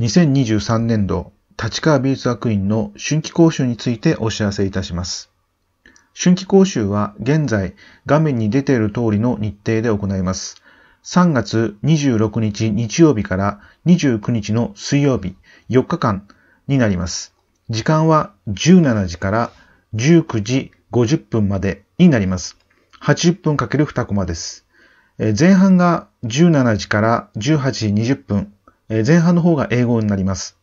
2023年度立川美術学院の春季講習についてお知らせいたします。春季講習は現在画面に出ている通りの日程で行います。3月26日日曜日から29日の水曜日4日間になります。時間は17時から19時50分までになります。80分かける2コマです。前半が17時から18時20分、え前半の方が英語になります。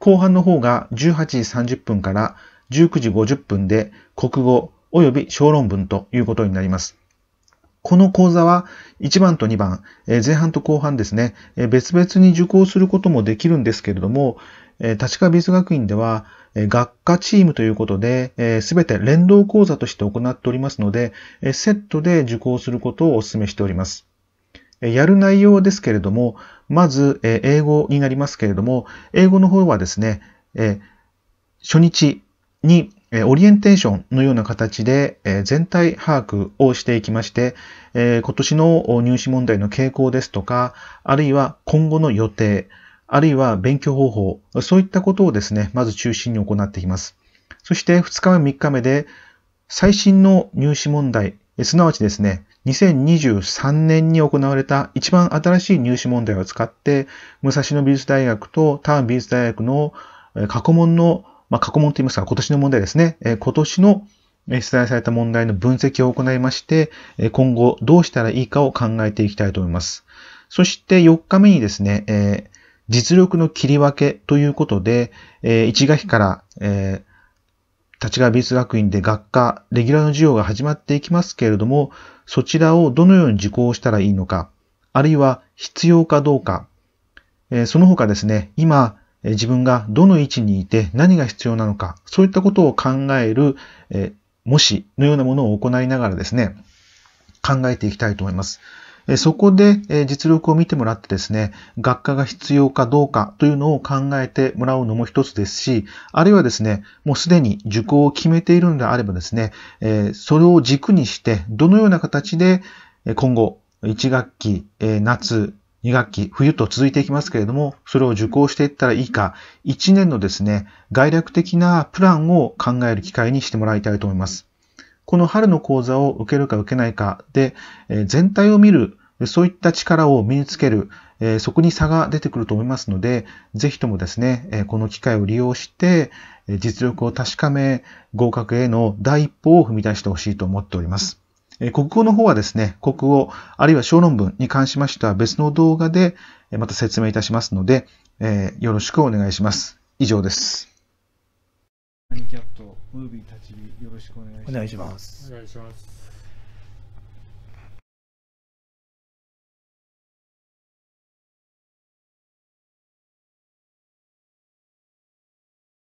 後半の方が18時30分から19時50分で国語及び小論文ということになります。この講座は1番と2番、え前半と後半ですね、え別々に受講することもできるんですけれども、え立川美術学院では、え学科チームということで、す、え、べ、て連動講座として行っておりますので、えセットで受講することをお勧めしております。やる内容ですけれども、まず、英語になりますけれども、英語の方はですね、初日に、オリエンテーションのような形で、全体把握をしていきまして、今年の入試問題の傾向ですとか、あるいは今後の予定、あるいは勉強方法、そういったことをですね、まず中心に行っていきます。そして2日目、3日目で、最新の入試問題、すなわちですね、2023年に行われた一番新しい入試問題を使って、武蔵野美術大学とターン美術大学の過去問の、まあ、過去問と言いますか、今年の問題ですね。今年の出題された問題の分析を行いまして、今後どうしたらいいかを考えていきたいと思います。そして4日目にですね、え実力の切り分けということで、え1学期から、え立川美術学院で学科、レギュラーの授業が始まっていきますけれども、そちらをどのように受講したらいいのか、あるいは必要かどうか、えその他ですね、今、自分がどの位置にいて何が必要なのか、そういったことを考える、え模試のようなものを行いながらですね、考えていきたいと思います。そこで実力を見てもらってですね、学科が必要かどうかというのを考えてもらうのも一つですし、あるいはですね、もうすでに受講を決めているのであればですね、それを軸にして、どのような形で今後、1学期、夏、2学期、冬と続いていきますけれども、それを受講していったらいいか、1年のですね、概略的なプランを考える機会にしてもらいたいと思います。この春の講座を受けるか受けないかで、全体を見るそういった力を身につける、そこに差が出てくると思いますので、ぜひともですね、この機会を利用して、実力を確かめ、合格への第一歩を踏み出してほしいと思っております。国語の方はですね、国語、あるいは小論文に関しましては別の動画で、また説明いたしますので、えよろしくお願いします。以上です。ハニキャット、ムービー立ちよろしくお願いします。お願いします。